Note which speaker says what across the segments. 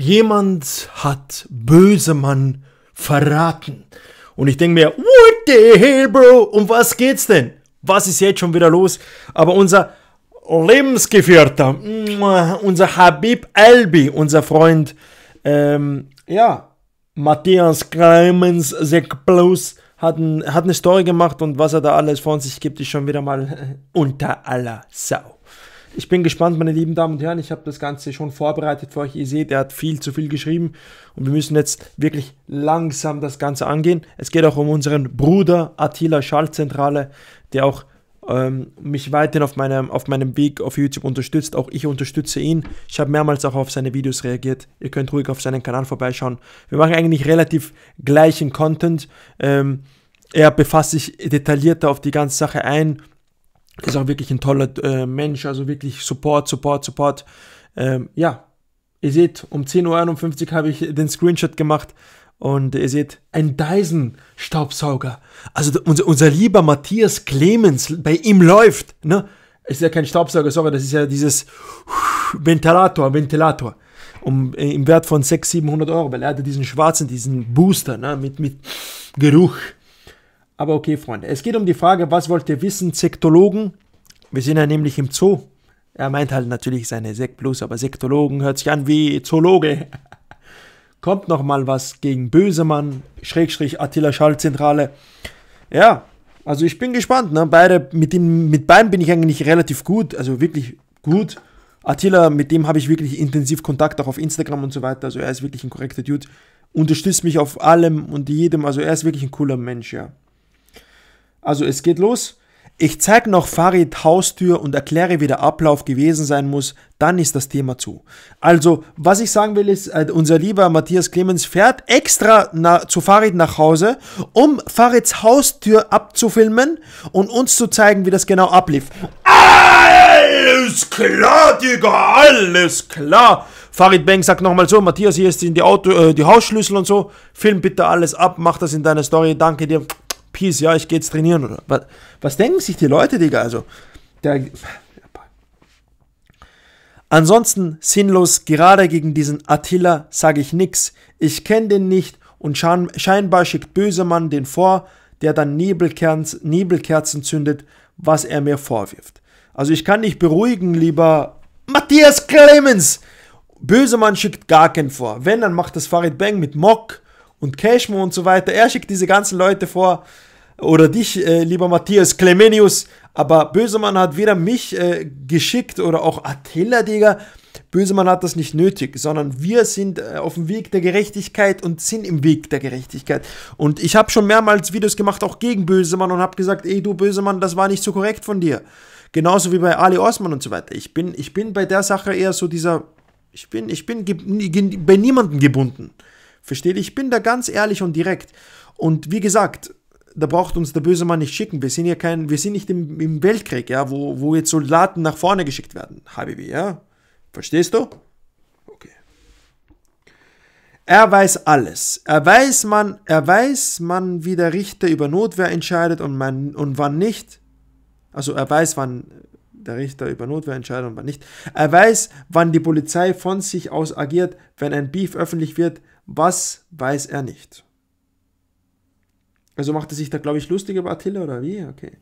Speaker 1: jemand hat böse Mann verraten. Und ich denke mir, what the hell, Bro? Um was geht's denn? Was ist jetzt schon wieder los? Aber unser Lebensgefährter, unser Habib Albi, unser Freund, ähm, ja, Matthias Clemens Sek Plus, hat, ein, hat eine Story gemacht und was er da alles von sich gibt, ist schon wieder mal unter aller Sau. Ich bin gespannt, meine lieben Damen und Herren. Ich habe das Ganze schon vorbereitet für euch. Ihr seht, er hat viel zu viel geschrieben und wir müssen jetzt wirklich langsam das Ganze angehen. Es geht auch um unseren Bruder Attila Schallzentrale, der auch ähm, mich weiterhin auf meinem, auf meinem Weg auf YouTube unterstützt. Auch ich unterstütze ihn. Ich habe mehrmals auch auf seine Videos reagiert. Ihr könnt ruhig auf seinen Kanal vorbeischauen. Wir machen eigentlich relativ gleichen Content. Ähm, er befasst sich detaillierter auf die ganze Sache ein ist auch wirklich ein toller äh, Mensch, also wirklich Support, Support, Support. Ähm, ja, ihr seht, um 10.51 Uhr habe ich den Screenshot gemacht und ihr seht, ein Dyson-Staubsauger. Also unser, unser lieber Matthias Clemens, bei ihm läuft, ne? ist ja kein Staubsauger, sorry, das ist ja dieses Ventilator, Ventilator. Um, äh, Im Wert von 600, 700 Euro, weil er hatte diesen schwarzen, diesen Booster ne, mit, mit Geruch. Aber okay, Freunde, es geht um die Frage, was wollt ihr wissen, Sektologen? Wir sind ja nämlich im Zoo. Er meint halt natürlich seine Sekt Plus, aber Sektologen hört sich an wie Zoologe. Kommt nochmal was gegen Bösemann, Schrägstrich Attila Schallzentrale. Ja, also ich bin gespannt. Ne? Beide, mit, dem, mit beiden bin ich eigentlich relativ gut, also wirklich gut. Attila, mit dem habe ich wirklich intensiv Kontakt, auch auf Instagram und so weiter. Also er ist wirklich ein korrekter Dude. Unterstützt mich auf allem und jedem. Also er ist wirklich ein cooler Mensch, ja. Also es geht los. Ich zeige noch Farid Haustür und erkläre, wie der Ablauf gewesen sein muss, dann ist das Thema zu. Also, was ich sagen will, ist, äh, unser lieber Matthias Clemens fährt extra nach, zu Farid nach Hause, um Farids Haustür abzufilmen und uns zu zeigen, wie das genau ablief. Alles klar, Digga, alles klar. Farid Bang sagt nochmal so, Matthias, hier ist die, Auto, äh, die Hausschlüssel und so. Film bitte alles ab, mach das in deiner Story, danke dir. Peace, ja, ich gehe jetzt trainieren. Oder was, was denken sich die Leute, Digga? Also, der, Ansonsten sinnlos, gerade gegen diesen Attila sage ich nix. Ich kenne den nicht und scheinbar schickt Bösemann den vor, der dann Nebelkerzen, Nebelkerzen zündet, was er mir vorwirft. Also ich kann dich beruhigen, lieber Matthias Clemens. Bösemann schickt gar keinen vor. Wenn, dann macht das Farid Bang mit Mock und Cashmo und so weiter. Er schickt diese ganzen Leute vor oder dich, äh, lieber Matthias Clemenius. Aber Bösemann hat weder mich äh, geschickt oder auch Attila, Digga. Bösemann hat das nicht nötig, sondern wir sind äh, auf dem Weg der Gerechtigkeit und sind im Weg der Gerechtigkeit. Und ich habe schon mehrmals Videos gemacht, auch gegen Bösemann, und habe gesagt, ey du Bösemann, das war nicht so korrekt von dir. Genauso wie bei Ali Osman und so weiter. Ich bin, ich bin bei der Sache eher so dieser, ich bin, ich bin bei niemandem gebunden. Versteht? ihr? Ich bin da ganz ehrlich und direkt. Und wie gesagt, da braucht uns der böse Mann nicht schicken. Wir sind ja kein, wir sind nicht im, im Weltkrieg, ja, wo, wo jetzt Soldaten nach vorne geschickt werden, Habibi, ja. Verstehst du? Okay. Er weiß alles. Er weiß man, er weiß man, wie der Richter über Notwehr entscheidet und, man, und wann nicht. Also er weiß, wann der Richter über Notwehr entscheidet und wann nicht. Er weiß, wann die Polizei von sich aus agiert, wenn ein Beef öffentlich wird. Was weiß er nicht? Also macht er sich da, glaube ich, lustig über Attila oder wie? Okay.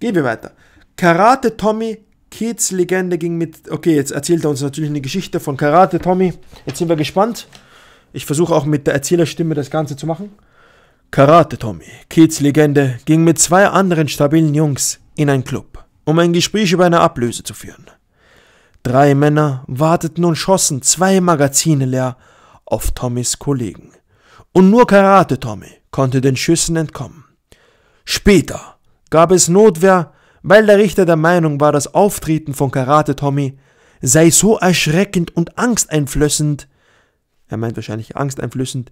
Speaker 1: Gehen wir weiter. Karate Tommy, Kids Legende ging mit. Okay, jetzt erzählt er uns natürlich eine Geschichte von Karate Tommy. Jetzt sind wir gespannt. Ich versuche auch mit der Erzählerstimme das Ganze zu machen. Karate Tommy, Kids Legende, ging mit zwei anderen stabilen Jungs in einen Club, um ein Gespräch über eine Ablöse zu führen. Drei Männer warteten und schossen zwei Magazine leer auf Tommys Kollegen. Und nur Karate Tommy konnte den Schüssen entkommen. Später gab es Notwehr, weil der Richter der Meinung war, das Auftreten von Karate Tommy sei so erschreckend und angsteinflößend, er meint wahrscheinlich angsteinflößend,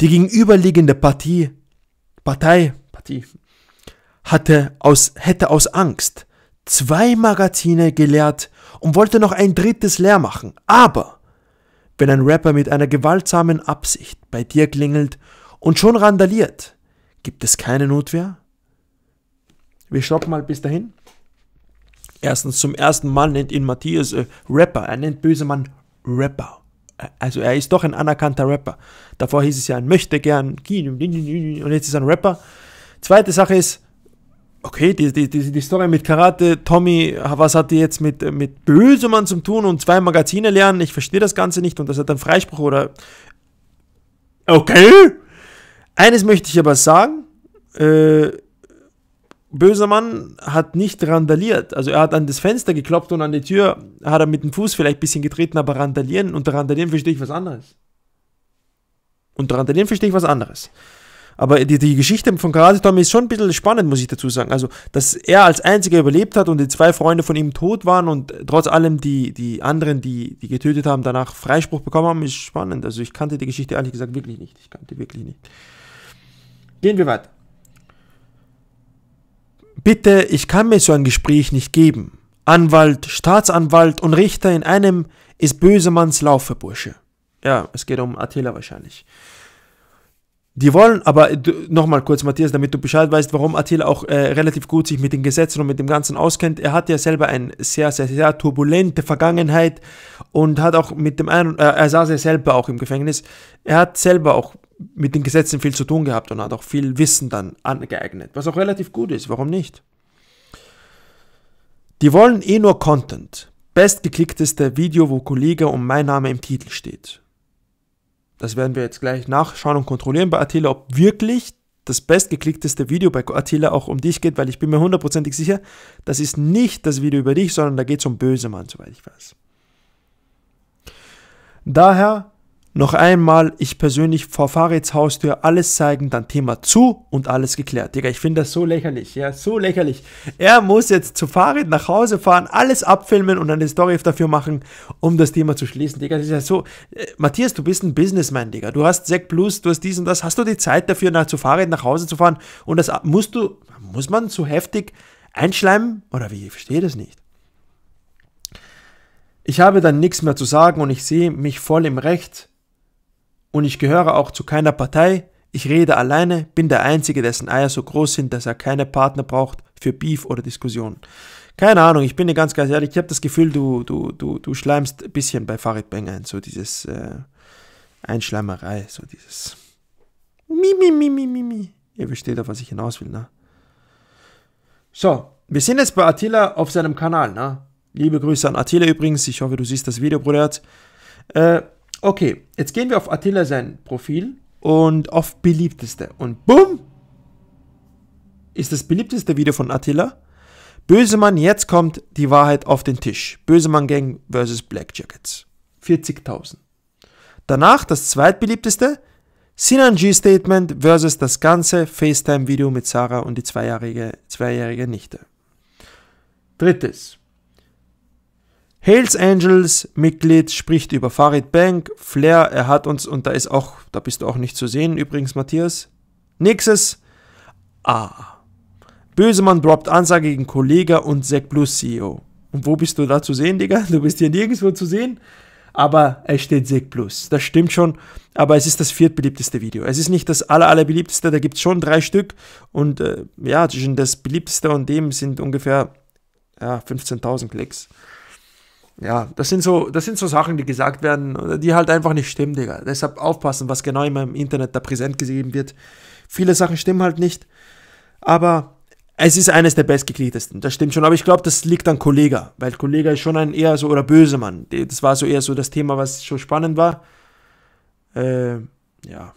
Speaker 1: die gegenüberliegende Partie, Partei, Partie, hatte aus, hätte aus Angst zwei Magazine geleert und wollte noch ein drittes leer machen. Aber wenn ein Rapper mit einer gewaltsamen Absicht bei dir klingelt und schon randaliert. Gibt es keine Notwehr? Wir stoppen mal bis dahin. Erstens, zum ersten Mal nennt ihn Matthias äh, Rapper. Er nennt Bösemann Rapper. Also er ist doch ein anerkannter Rapper. Davor hieß es ja ein möchte gern und jetzt ist er ein Rapper. Zweite Sache ist, okay, die, die, die, die Story mit Karate, Tommy, was hat die jetzt mit, mit Bösemann zu tun und zwei Magazine lernen? Ich verstehe das Ganze nicht und das hat dann Freispruch oder. Okay, eines möchte ich aber sagen, äh, böser Mann hat nicht randaliert. Also er hat an das Fenster geklopft und an die Tür hat er mit dem Fuß vielleicht ein bisschen getreten, aber randalieren, unter randalieren verstehe ich was anderes. Unter randalieren verstehe ich was anderes. Aber die, die Geschichte von Karate Karasitom ist schon ein bisschen spannend, muss ich dazu sagen. Also, dass er als einziger überlebt hat und die zwei Freunde von ihm tot waren und trotz allem die, die anderen, die, die getötet haben, danach Freispruch bekommen haben, ist spannend. Also, ich kannte die Geschichte ehrlich gesagt wirklich nicht. Ich kannte wirklich nicht. Gehen wir weiter. Bitte, ich kann mir so ein Gespräch nicht geben. Anwalt, Staatsanwalt und Richter in einem ist Bösemanns Laufebursche. Ja, es geht um Attila wahrscheinlich. Die wollen, aber nochmal kurz, Matthias, damit du Bescheid weißt, warum Attila auch äh, relativ gut sich mit den Gesetzen und mit dem Ganzen auskennt. Er hat ja selber eine sehr, sehr, sehr turbulente Vergangenheit und hat auch mit dem einen, äh, er saß ja selber auch im Gefängnis. Er hat selber auch mit den Gesetzen viel zu tun gehabt und hat auch viel Wissen dann angeeignet, was auch relativ gut ist, warum nicht? Die wollen eh nur Content. Bestgeklickteste Video, wo Kollege und mein Name im Titel steht. Das werden wir jetzt gleich nachschauen und kontrollieren bei Attila, ob wirklich das bestgeklickteste Video bei Attila auch um dich geht, weil ich bin mir hundertprozentig sicher, das ist nicht das Video über dich, sondern da geht es um Böse Mann, soweit ich weiß. Daher noch einmal, ich persönlich vor Farids Haustür alles zeigen, dann Thema zu und alles geklärt. Digga, ich finde das so lächerlich, ja, so lächerlich. Er muss jetzt zu Farid nach Hause fahren, alles abfilmen und eine Story dafür machen, um das Thema zu schließen. Digga, das ist ja so. Äh, Matthias, du bist ein Businessman, Digga. Du hast Zack Plus, du hast dies und das. Hast du die Zeit dafür, nach, zu Farid nach Hause zu fahren? Und das musst du, muss man zu heftig einschleimen? Oder wie? Ich verstehe das nicht. Ich habe dann nichts mehr zu sagen und ich sehe mich voll im Recht und ich gehöre auch zu keiner Partei, ich rede alleine, bin der Einzige, dessen Eier so groß sind, dass er keine Partner braucht für Beef oder Diskussion. Keine Ahnung, ich bin dir ganz, ganz ehrlich, ich habe das Gefühl, du, du, du, du schleimst ein bisschen bei Farid ein, so dieses äh, Einschleimerei, so dieses Mi, mi, mi, Ihr versteht, auf was ich hinaus will, ne? So, wir sind jetzt bei Attila auf seinem Kanal, ne? Liebe Grüße an Attila übrigens, ich hoffe, du siehst das Video, Bruder. Äh, Okay, jetzt gehen wir auf Attila sein Profil und auf beliebteste. Und BUM! Ist das beliebteste Video von Attila. Bösemann, jetzt kommt die Wahrheit auf den Tisch. Bösemann Gang vs. Black Jackets. 40.000. Danach das zweitbeliebteste. Sinanji Statement versus das ganze FaceTime-Video mit Sarah und die zweijährige, zweijährige Nichte. Drittes. Hales Angels Mitglied spricht über Farid Bank, Flair, er hat uns, und da ist auch, da bist du auch nicht zu sehen übrigens, Matthias. Nächstes, Ah. Bösemann droppt Ansage gegen Kollega und Zack Plus CEO. Und wo bist du da zu sehen, Digga? Du bist hier nirgendwo zu sehen, aber es steht Zack Plus. Das stimmt schon, aber es ist das viertbeliebteste Video. Es ist nicht das aller, allerbeliebteste, da gibt es schon drei Stück und äh, ja, zwischen das beliebteste und dem sind ungefähr ja, 15.000 Klicks ja, das sind so, das sind so Sachen, die gesagt werden, die halt einfach nicht stimmen, Digga. Deshalb aufpassen, was genau immer im Internet da präsent gesehen wird. Viele Sachen stimmen halt nicht, aber es ist eines der bestgegliedersten, das stimmt schon. Aber ich glaube, das liegt an Kollega, weil Kollega ist schon ein eher so, oder böse Mann. Das war so eher so das Thema, was schon spannend war. Äh, ja.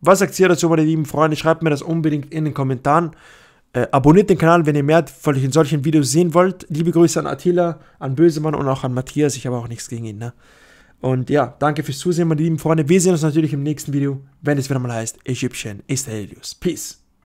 Speaker 1: Was sagt ihr dazu, meine lieben Freunde? Schreibt mir das unbedingt in den Kommentaren. Äh, abonniert den Kanal, wenn ihr mehr in solchen Videos sehen wollt. Liebe Grüße an Attila, an Bösemann und auch an Matthias. Ich habe auch nichts gegen ihn. Ne? Und ja, danke fürs Zusehen, meine lieben Freunde. Wir sehen uns natürlich im nächsten Video, wenn es wieder mal heißt Egyptian ist Helios. Peace.